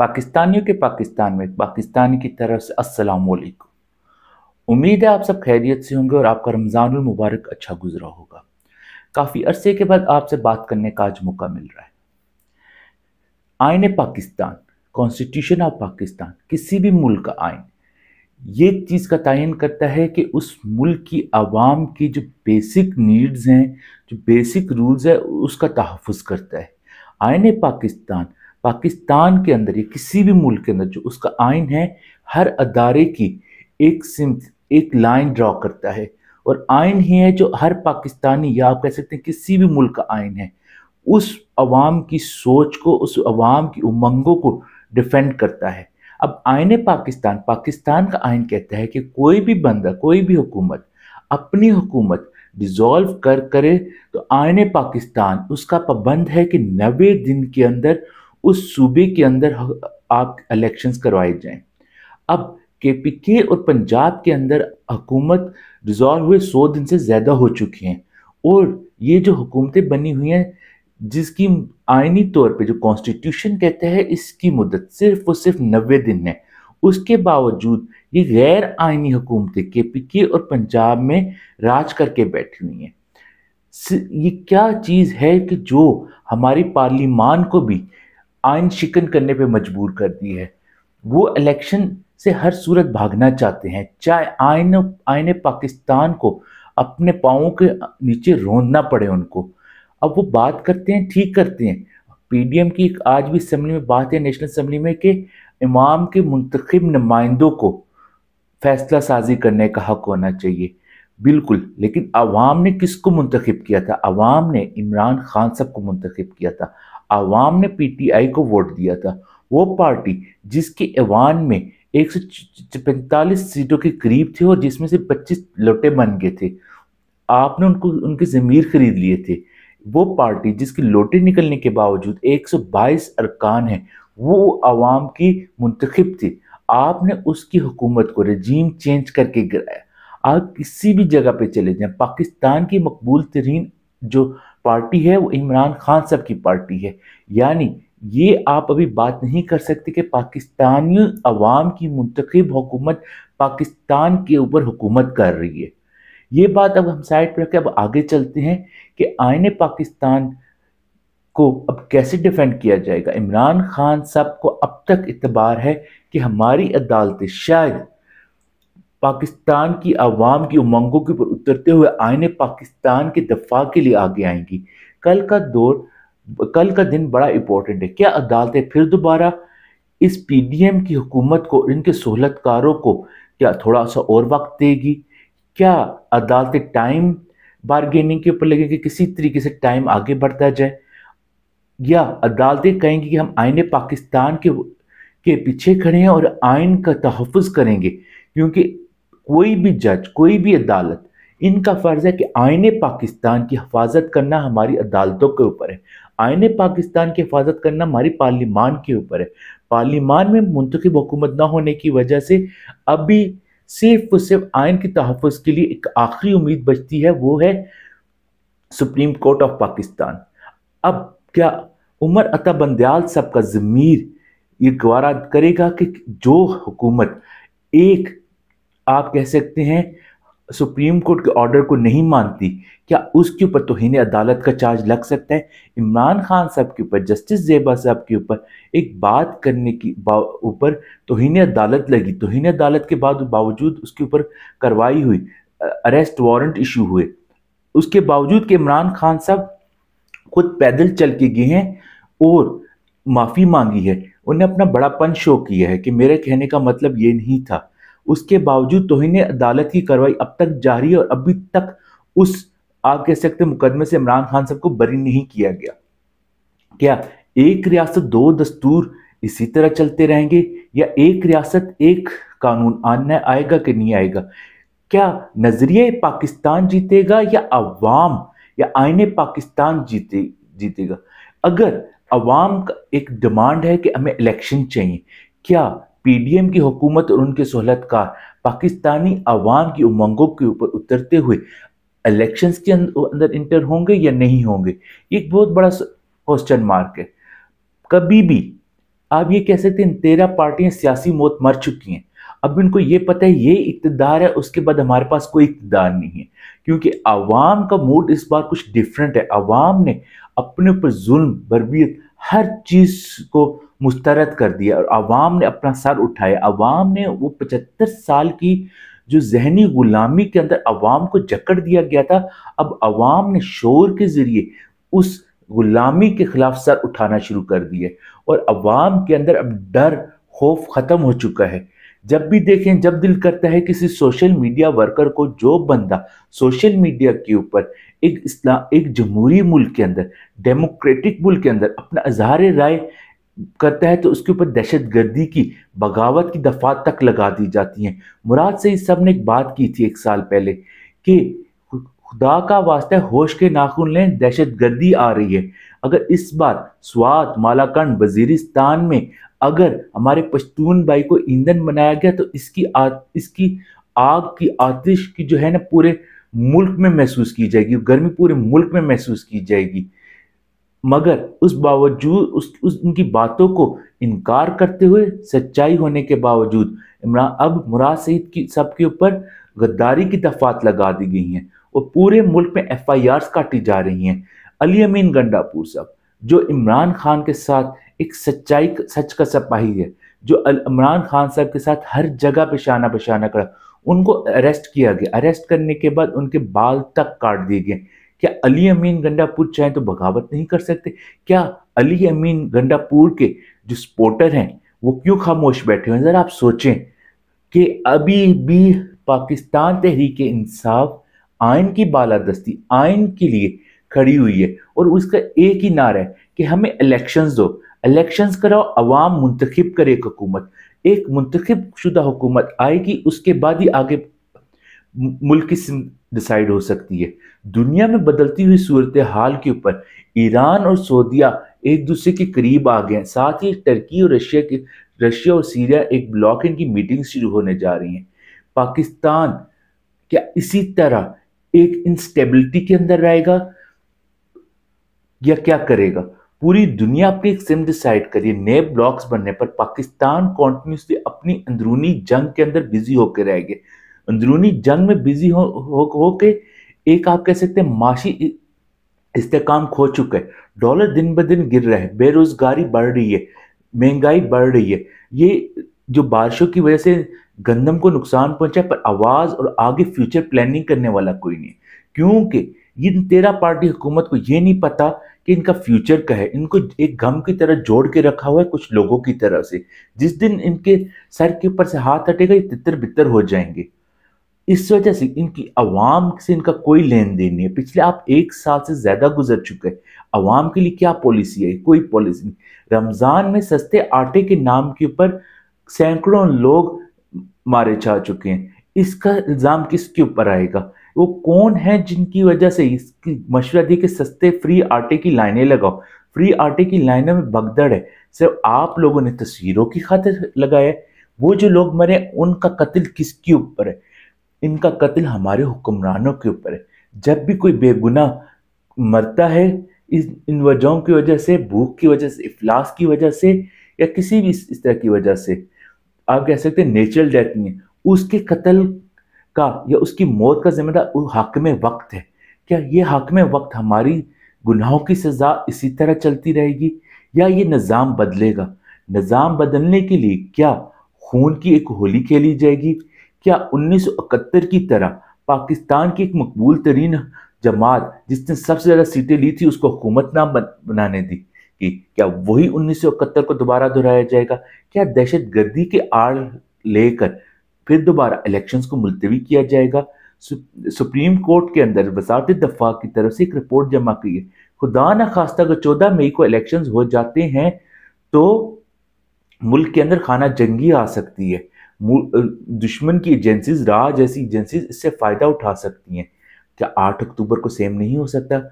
पाकिस्तानियों के पाकिस्तान में पाकिस्तानी की तरफ से अस्सलाम वालेकुम उम्मीद है आप सब खैरियत से होंगे और आपका रमज़ान मुबारक अच्छा गुजरा होगा काफ़ी अरसे के बाद आपसे बात करने का आज मौका मिल रहा है आयन पाकिस्तान कॉन्स्टिट्यूशन ऑफ पाकिस्तान किसी भी मुल्क का आयन ये चीज़ का तयन करता है कि उस मुल्क की आवाम की जो बेसिक नीड्स हैं जो बेसिक रूल्स है उसका तहफ़ करता है आयन पाकिस्तान पाकिस्तान के अंदर या किसी भी मुल्क के अंदर जो उसका आइन है हर अदारे की एक सिमत एक लाइन ड्रॉ करता है और आइन ही है जो हर पाकिस्तानी या आप कह सकते हैं किसी भी मुल्क का आइन है उस अवाम की सोच को उस अवाम की उमंगों को डिफेंड करता है अब आयन पाकिस्तान पाकिस्तान का आयन कहता है कि कोई भी बंदा कोई भी हुकूमत अपनी हुकूमत डिज़ोल्व कर करे तो आयन पाकिस्तान उसका पाबंद है कि नबे दिन के अंदर उस सूबे के अंदर आप इलेक्शंस करवाए जाएं अब के पी के और पंजाब के अंदर हुकूमत रिजॉल्व हुए सौ दिन से ज़्यादा हो चुकी हैं और ये जो हुकूमतें बनी हुई हैं जिसकी आइनी तौर पे जो कॉन्स्टिट्यूशन कहता है इसकी मुद्दत सिर्फ और सिर्फ नबे दिन है उसके बावजूद ये गैर आइनी हुकूमतें के पी के और पंजाब में राज करके बैठी हुई हैं ये क्या चीज़ है कि जो हमारी पार्लीमान को भी आयन शिकन करने पे मजबूर कर दी है वो इलेक्शन से हर सूरत भागना चाहते हैं चाहे आयन आयन पाकिस्तान को अपने पाओं के नीचे रोंदना पड़े उनको अब वो बात करते हैं ठीक करते हैं पीडीएम की एक आज भी असम्बली में बात है नेशनल असम्बली में कि इमाम के मंतखब नुमाइंदों को फैसला साजी करने का हक होना चाहिए बिल्कुल लेकिन अवाम ने किसको मुंतखब किया था अवाम ने इमरान खान साहब को मंतखब किया था आवाम ने पीटीआई को वोट दिया था वो पार्टी जिसके ऐवान में एक सीटों के करीब थे और जिसमें से 25 लोटे बन गए थे आपने उनको उनके ज़मीर खरीद लिए थे वो पार्टी जिसके लोटे निकलने के बावजूद 122 अरकान हैं वो आवाम की मुंतखब थी आपने उसकी हुकूमत को रजीम चेंज करके गिराया आप किसी भी जगह पे चले जाएं पाकिस्तान की मकबूल तरीन जो पार्टी है वो इमरान खान साहब की पार्टी है यानी ये आप अभी बात नहीं कर सकते कि पाकिस्तानी अवाम की मंतखब हुकूमत पाकिस्तान के ऊपर हुकूमत कर रही है ये बात अब हम साइड पर रखें अब आगे चलते हैं कि आईने पाकिस्तान को अब कैसे डिफेंड किया जाएगा इमरान खान साहब को अब तक इतबार है कि हमारी अदालतें शायद पाकिस्तान की आवाम की उमंगों के ऊपर उतरते हुए आयन पाकिस्तान के दफा के लिए आगे आएंगी कल का दौर कल का दिन बड़ा इंपॉर्टेंट है क्या अदालतें फिर दोबारा इस पीडीएम की हुकूमत को इनके सहूलतकारों को क्या थोड़ा सा और वक्त देगी क्या अदालतें टाइम बारगेनिंग के ऊपर लगेंगे कि किसी तरीके से टाइम आगे बढ़ता जाए या अदालतें कहेंगी कि हम आयन पाकिस्तान के के पीछे खड़े हैं और आइन का तहफ़ करेंगे क्योंकि कोई भी जज कोई भी अदालत इनका फ़र्ज़ है कि आयन पाकिस्तान की हिफाजत करना हमारी अदालतों के ऊपर है आयन पाकिस्तान की हिफाजत करना हमारी पार्लिमान के ऊपर है पार्लिमान में मुंतखब हुकूमत ना होने की वजह से अभी सिर्फ और सिर्फ आयन के तहफ़ के लिए एक आखिरी उम्मीद बचती है वो है सुप्रीम कोर्ट ऑफ पाकिस्तान अब क्या उमर अता बंदयाल साहब का ज़मीर ये गवारा करेगा कि जो हुकूमत एक आप कह सकते हैं सुप्रीम कोर्ट के ऑर्डर को नहीं मानती क्या उसके ऊपर तोहन अदालत का चार्ज लग सकता है इमरान खान साहब के ऊपर जस्टिस जेबा साहब के ऊपर एक बात करने की ऊपर तोहन अदालत लगी तोहन अदालत के बाद बावजूद उसके ऊपर कार्रवाई हुई अरेस्ट वारंट इशू हुए उसके बावजूद के इमरान खान साहब खुद पैदल चल के गए हैं और माफ़ी मांगी है उन्हें अपना बड़ापन शो किया है कि मेरे कहने का मतलब ये नहीं था उसके बावजूद तोहिन अदालत की कार्रवाई अब तक जारी और अभी तक उस आप कह सकते मुकदमे से इमरान खान साहब को बरी नहीं किया गया क्या एक रियासत दो दस्तूर इसी तरह चलते रहेंगे या एक रियासत एक कानून आना आएगा कि नहीं आएगा क्या नज़रिए पाकिस्तान जीतेगा या अवाम या आईने पाकिस्तान जीते जीतेगा अगर अवाम का एक डिमांड है कि हमें इलेक्शन चाहिए क्या पीडीएम की हुकूमत और उनके सहलत का पाकिस्तानी अवाम की उमंगों के ऊपर उतरते हुए इलेक्शंस के अं-, अंदर इंटर होंगे या नहीं होंगे एक बहुत बड़ा क्वेश्चन मार्क है कभी भी आप ये कह सकते हैं तेरह पार्टियां सियासी मौत मर चुकी हैं अब इनको ये पता है ये इकतदार है उसके बाद हमारे पास कोई इकतदार नहीं है क्योंकि आवाम का मूड इस बार कुछ डिफरेंट है आवाम ने अपने ऊपर जुल्म बरबियत हर चीज़ को मुस्तरद कर दिया और आवाम ने अपना सर उठाया आवाम ने वो पचहत्तर साल की जो जहनी ग़ुलामी के अंदर आवाम को जकड़ दिया गया था अब आवाम ने शोर के ज़रिए उस ग़ुलामी के ख़िलाफ़ सर उठाना शुरू कर दिया और आवाम के अंदर अब डर खौफ ख़त्म हो चुका है जब भी देखें जब दिल करता है किसी सोशल मीडिया वर्कर को जो बंदा सोशल मीडिया के ऊपर एक इस्लाम एक जमहूरी मुल्क के अंदर डेमोक्रेटिक मुल्क के अंदर अपना इजहार राय करता है तो उसके ऊपर दहशत गर्दी की बगावत की दफात तक लगा दी जाती हैं मुराद से इस सब ने एक बात की थी एक साल पहले कि खुदा का वास्ता होश के नाखून लें दहशत गर्दी आ रही है अगर इस बार स्वात मालाकंड वजीरिस्तान में अगर हमारे पश्तून भाई को ईंधन बनाया गया तो इसकी आ, इसकी आग की आतिश की जो है ना पूरे मुल्क में महसूस की जाएगी गर्मी पूरे मुल्क में महसूस की जाएगी मगर उस बावजूद उस, उस उनकी बातों को इनकार करते हुए सच्चाई होने के बावजूद इमरान अब मुराद सईद की सबके ऊपर गद्दारी की दफात लगा दी गई हैं और पूरे मुल्क में एफ आई आर काटी जा रही हैं अली अमीन गंडापुर साहब जो इमरान खान के साथ एक सच्चाई सच का सपाही है जो इमरान खान साहब के साथ हर जगह पेशाना पेशाना करा उनको अरेस्ट किया गया अरेस्ट करने के बाद उनके बाल तक काट दिए गए क्या अली अमीन गंडापुर चाहे तो बगावत नहीं कर सकते क्या अली अमीन गंडापुर के जो स्पोर्टर हैं वो क्यों खामोश बैठे हैं ज़रा आप सोचें कि अभी भी पाकिस्तान तहरीक इंसाफ आयन की बालादस्ती आयन के लिए खड़ी हुई है और उसका एक ही नारा है कि हमें इलेक्शंस दो इलेक्शंस कराओ अवाम मुंतखब करे एक हुकूमत एक मुंतखब शुदा हुकूमत आएगी उसके बाद ही आगे मुल्क की डिसाइड हो सकती है दुनिया में बदलती हुई सूरत हाल के ऊपर ईरान और सऊदिया एक दूसरे के करीब आ गए हैं साथ ही टर्की और रशिया के रशिया और सीरिया एक ब्लॉक इनकी मीटिंग शुरू होने जा रही हैं पाकिस्तान क्या इसी तरह एक इंस्टेबिलिटी के अंदर रहेगा या क्या करेगा पूरी दुनिया अपनी एक सिम डिसाइड करिए नए ब्लॉक्स बनने पर पाकिस्तान कॉन्टिन्यूसली अपनी अंदरूनी जंग के अंदर बिजी होकर रहेगा अंदरूनी जंग में बिजी हो हो, हो के एक आप कह सकते हैं माशी इस्तेकाम खो चुका है डॉलर दिन ब दिन गिर रहे हैं बेरोज़गारी बढ़ रही है महंगाई बढ़ रही है ये जो बारिशों की वजह से गंदम को नुकसान पहुंचा पर आवाज़ और आगे फ्यूचर प्लानिंग करने वाला कोई नहीं क्योंकि इन तेरह पार्टी हुकूमत को ये नहीं पता कि इनका फ्यूचर क्या है इनको एक गम की तरह जोड़ के रखा हुआ है कुछ लोगों की तरह से जिस दिन इनके सर के ऊपर से हाथ हटेगा ये तितर बितर हो जाएंगे इस वजह से इनकी आवाम से इनका कोई लेन देन नहीं है पिछले आप एक साल से ज़्यादा गुजर चुके हैं आवाम के लिए क्या पॉलिसी है कोई पॉलिसी नहीं रमज़ान में सस्ते आटे के नाम के ऊपर सैकड़ों लोग मारे जा चुके हैं इसका इल्ज़ाम किसके ऊपर आएगा वो कौन है जिनकी वजह से इसकी मशवरा दी कि सस्ते फ्री आटे की लाइनें लगाओ फ्री आटे की लाइनों में भगदड़ है सिर्फ आप लोगों ने तस्वीरों की खातिर लगाया वो जो लोग मरे उनका कत्ल किसके ऊपर है इनका कत्ल हमारे हुक्मरानों के ऊपर है जब भी कोई बेगुनाह मरता है इस इन वजहों की वजह से भूख की वजह से इफलास की वजह से या किसी भी इस तरह की वजह से आप कह सकते हैं नेचुरल डेथ नहीं है उसके कत्ल का या उसकी मौत का जिम्मेदार हक में वक्त है क्या ये हक में वक्त हमारी गुनाहों की सज़ा इसी तरह चलती रहेगी या ये निज़ाम बदलेगा निज़ाम बदलने के लिए क्या खून की एक होली खेली जाएगी क्या इकहत्तर की तरह पाकिस्तान की एक मकबूल तरीन जमात जिसने सबसे ज़्यादा सीटें ली थी उसको हुकूमत ना बनाने दी कि क्या वही इकहत्तर को दोबारा दोहराया जाएगा क्या दहशत गर्दी के आड़ लेकर फिर दोबारा इलेक्शंस को मुलतवी किया जाएगा सुप्रीम कोर्ट के अंदर वजारत दफा की तरफ से एक रिपोर्ट जमा की है खुदा न खास्ता अगर चौदह मई को इलेक्शंस हो जाते हैं तो मुल्क के अंदर खाना जंगी आ सकती है दुश्मन की एजेंसीज राह जैसी एजेंसीज इससे फ़ायदा उठा सकती हैं क्या आठ अक्टूबर को सेम नहीं हो सकता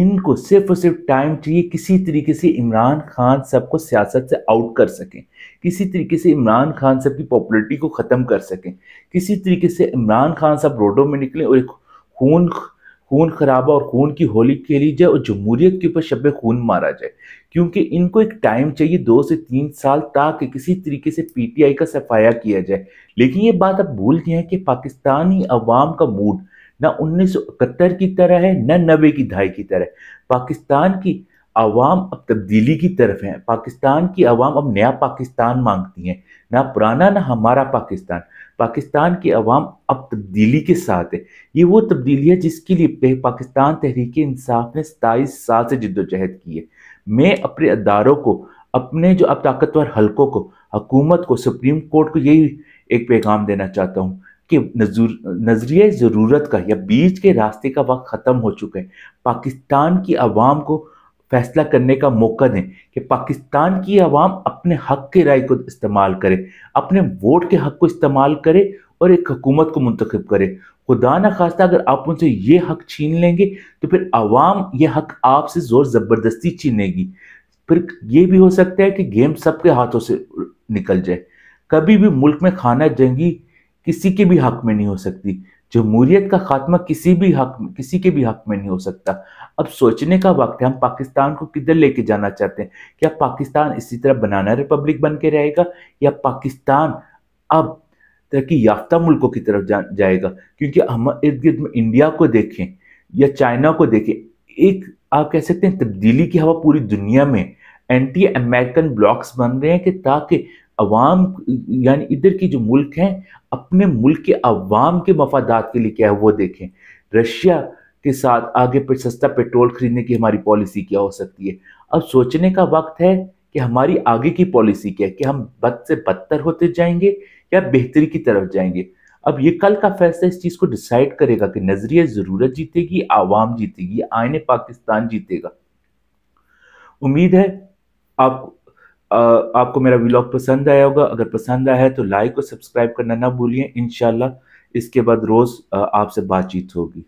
इनको सिर्फ और सिर्फ टाइम चाहिए किसी तरीके से इमरान खान सब को सियासत से आउट कर सकें किसी तरीके से इमरान खान सब की पॉपुलरिटी को ख़त्म कर सकें किसी तरीके से इमरान खान साहब रोडों में निकलें और एक खून खून खराबा और खून की होली खेली जाए और जमहूरियत के ऊपर शब खून मारा जाए क्योंकि इनको एक टाइम चाहिए दो से तीन साल ताकि किसी तरीके से पीटीआई का सफाया किया जाए लेकिन ये बात अब भूल गए हैं कि पाकिस्तानी अवाम का मूड ना उन्नीस की तरह है ना नबे की दहाई की तरह पाकिस्तान की आवाम अब तब्दीली की तरफ है पाकिस्तान की आवाम अब नया पाकिस्तान मांगती है ना पुराना ना हमारा पाकिस्तान पाकिस्तान की आवाम अब तब्दीली के साथ है ये वो तब्दीली है जिसके लिए पाकिस्तान तहरीक इंसाफ ने सताईस साल से जद्दोजहद की है मैं अपने अदारों को अपने जो अब ताकतवर हलकों को हकूमत को सुप्रीम कोर्ट को यही एक पैगाम देना चाहता हूँ कि नजरिए ज़रूरत का या बीच के रास्ते का वक्त ख़त्म हो चुका है पाकिस्तान की आवाम को फैसला करने का मौका दें कि पाकिस्तान की आवाम अपने हक के राय को इस्तेमाल करे अपने वोट के हक को इस्तेमाल करे और एक हकूमत को मंतखब करे खुदा न खास्ता अगर आप उनसे ये हक छीन लेंगे तो फिर आवाम ये हक आपसे ज़ोर ज़बरदस्ती छीनेगी फिर ये भी हो सकता है कि गेम सबके हाथों से निकल जाए कभी भी मुल्क में खाना जंगी किसी के भी हक में नहीं हो सकती जमहूरियत का खात्मा किसी भी हक में किसी के भी हक में नहीं हो सकता अब सोचने का वक्त है हम पाकिस्तान को किधर लेके जाना चाहते हैं क्या पाकिस्तान इसी तरह बनाना रिपब्लिक बन के रहेगा या पाकिस्तान अब तरक्की याफ्ता मुल्कों की तरफ जा, जाएगा क्योंकि हम इर्द गिर्द में इंडिया को देखें या चाइना को देखें एक आप कह सकते हैं तब्दीली की हवा पूरी दुनिया में एंटी अमेरिकन ब्लॉक्स बन रहे हैं कि ताकि अवाम यानी इधर की जो मुल्क हैं अपने मुल्क के अवाम के मफादात के लिए क्या है वो देखें रशिया के साथ आगे पर सस्ता पेट्रोल खरीदने की हमारी पॉलिसी क्या हो सकती है अब सोचने का वक्त है कि हमारी आगे की पॉलिसी क्या है कि हम बद से बदतर होते जाएंगे या बेहतरी की तरफ जाएंगे अब ये कल का फैसला इस चीज़ को डिसाइड करेगा कि नजरिया ज़रूरत जीतेगी आवाम जीतेगी आयने पाकिस्तान जीतेगा उम्मीद है आप आपको मेरा व्लॉग पसंद आया होगा अगर पसंद आया है तो लाइक और सब्सक्राइब करना ना भूलिए इन इसके बाद रोज़ आपसे बातचीत होगी